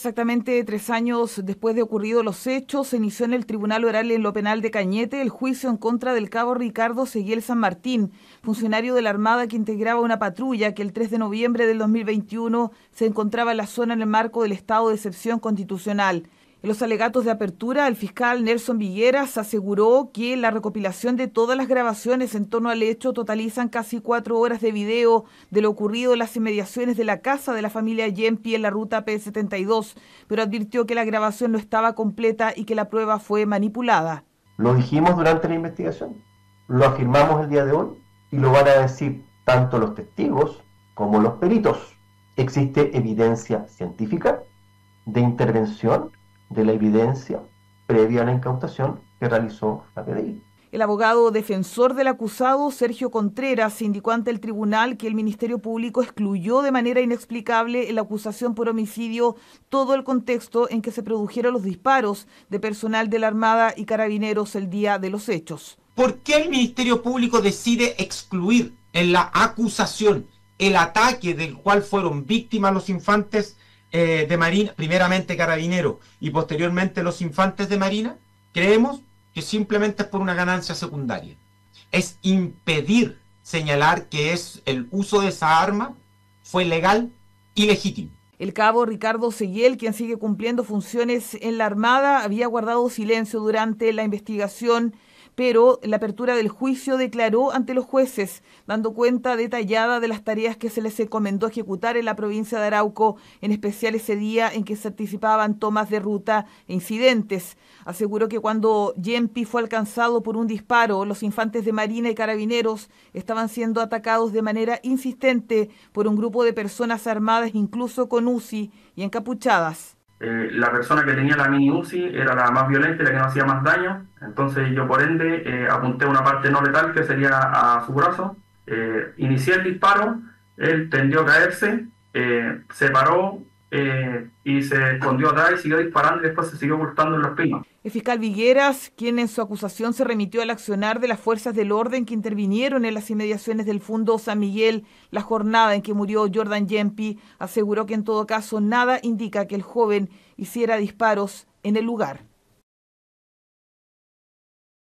Exactamente tres años después de ocurridos los hechos, se inició en el Tribunal Oral en lo Penal de Cañete el juicio en contra del cabo Ricardo Seguiel San Martín, funcionario de la Armada que integraba una patrulla que el 3 de noviembre del 2021 se encontraba en la zona en el marco del estado de excepción constitucional. En los alegatos de apertura, el fiscal Nelson Villeras aseguró que la recopilación de todas las grabaciones en torno al hecho totalizan casi cuatro horas de video de lo ocurrido en las inmediaciones de la casa de la familia Yempi en la ruta P72, pero advirtió que la grabación no estaba completa y que la prueba fue manipulada. Lo dijimos durante la investigación, lo afirmamos el día de hoy y lo van a decir tanto los testigos como los peritos. Existe evidencia científica de intervención de la evidencia previa a la incautación que realizó la PDI. El abogado defensor del acusado, Sergio Contreras, indicó ante el tribunal que el Ministerio Público excluyó de manera inexplicable en la acusación por homicidio todo el contexto en que se produjeron los disparos de personal de la Armada y carabineros el día de los hechos. ¿Por qué el Ministerio Público decide excluir en la acusación el ataque del cual fueron víctimas los infantes eh, de Marina, primeramente Carabinero y posteriormente los infantes de Marina, creemos que simplemente es por una ganancia secundaria. Es impedir señalar que es el uso de esa arma fue legal y legítimo. El cabo Ricardo Seguiel, quien sigue cumpliendo funciones en la Armada, había guardado silencio durante la investigación pero la apertura del juicio declaró ante los jueces, dando cuenta detallada de las tareas que se les encomendó ejecutar en la provincia de Arauco, en especial ese día en que se anticipaban tomas de ruta e incidentes. Aseguró que cuando Yempi fue alcanzado por un disparo, los infantes de Marina y Carabineros estaban siendo atacados de manera insistente por un grupo de personas armadas, incluso con UCI y encapuchadas. Eh, la persona que tenía la mini UCI era la más violenta la que no hacía más daño entonces yo por ende eh, apunté una parte no letal que sería a su brazo, eh, inicié el disparo, él tendió a caerse, eh, se paró y se escondió atrás y siguió disparando y después se siguió ocultando en los pinos. El fiscal Vigueras, quien en su acusación se remitió al accionar de las fuerzas del orden que intervinieron en las inmediaciones del Fundo San Miguel, la jornada en que murió Jordan Yempi, aseguró que en todo caso nada indica que el joven hiciera disparos en el lugar.